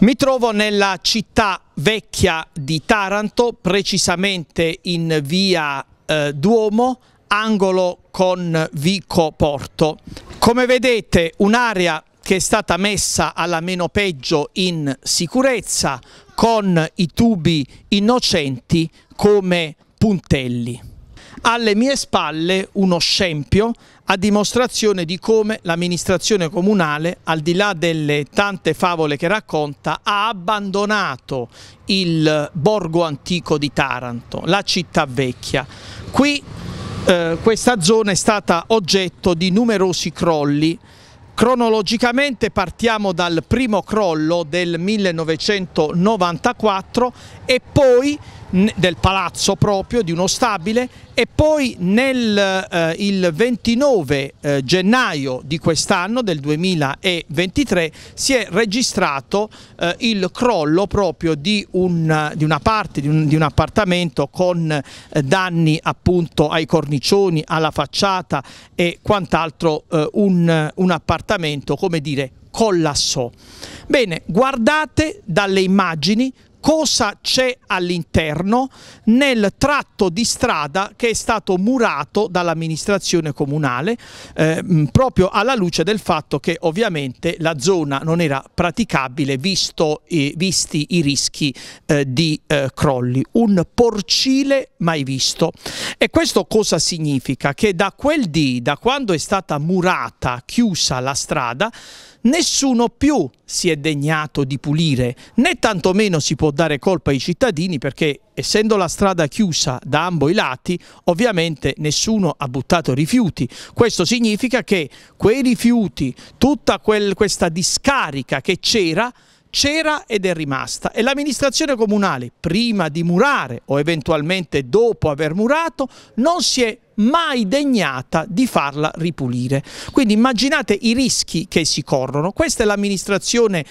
Mi trovo nella città vecchia di Taranto, precisamente in via eh, Duomo, angolo con Vico Porto. Come vedete un'area che è stata messa alla meno peggio in sicurezza con i tubi innocenti come puntelli alle mie spalle uno scempio a dimostrazione di come l'amministrazione comunale, al di là delle tante favole che racconta, ha abbandonato il borgo antico di Taranto, la città vecchia. Qui eh, questa zona è stata oggetto di numerosi crolli. Cronologicamente partiamo dal primo crollo del 1994 e poi del palazzo proprio, di uno stabile e poi nel eh, il 29 eh, gennaio di quest'anno, del 2023, si è registrato eh, il crollo proprio di, un, di una parte, di un, di un appartamento con eh, danni appunto ai cornicioni, alla facciata e quant'altro, eh, un, un appartamento, come dire, collassò. Bene, guardate dalle immagini cosa c'è all'interno nel tratto di strada che è stato murato dall'amministrazione comunale eh, proprio alla luce del fatto che ovviamente la zona non era praticabile visto, eh, visti i rischi eh, di eh, crolli. Un porcile mai visto. E questo cosa significa? Che da quel dì, da quando è stata murata, chiusa la strada, nessuno più si è degnato di pulire, né tantomeno si può dare colpa ai cittadini perché essendo la strada chiusa da ambo i lati, ovviamente nessuno ha buttato rifiuti. Questo significa che quei rifiuti, tutta quel, questa discarica che c'era, c'era ed è rimasta e l'amministrazione comunale prima di murare o eventualmente dopo aver murato non si è mai degnata di farla ripulire. Quindi immaginate i rischi che si corrono. Questa è l'amministrazione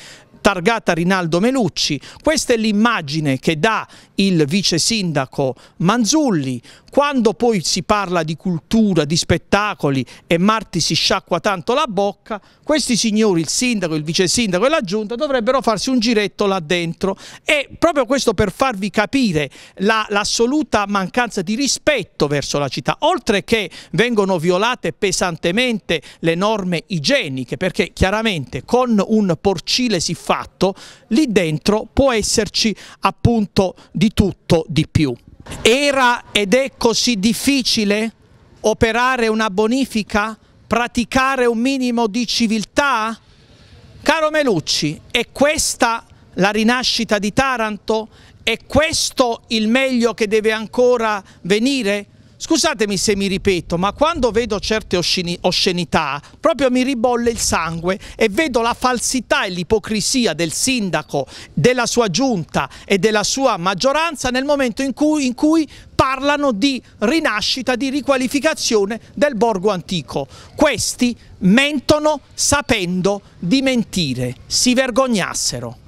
targata Rinaldo Melucci. Questa è l'immagine che dà il vice sindaco Manzulli. Quando poi si parla di cultura, di spettacoli e Marti si sciacqua tanto la bocca, questi signori, il sindaco, il vice sindaco e la giunta, dovrebbero farsi un giretto là dentro. E proprio questo per farvi capire l'assoluta la, mancanza di rispetto verso la città, oltre che vengono violate pesantemente le norme igieniche, perché chiaramente con un porcile si fa fatto, lì dentro può esserci appunto di tutto di più. Era ed è così difficile operare una bonifica, praticare un minimo di civiltà? Caro Melucci, è questa la rinascita di Taranto? È questo il meglio che deve ancora venire? Scusatemi se mi ripeto, ma quando vedo certe oscenità proprio mi ribolle il sangue e vedo la falsità e l'ipocrisia del sindaco, della sua giunta e della sua maggioranza nel momento in cui, in cui parlano di rinascita, di riqualificazione del borgo antico. Questi mentono sapendo di mentire, si vergognassero.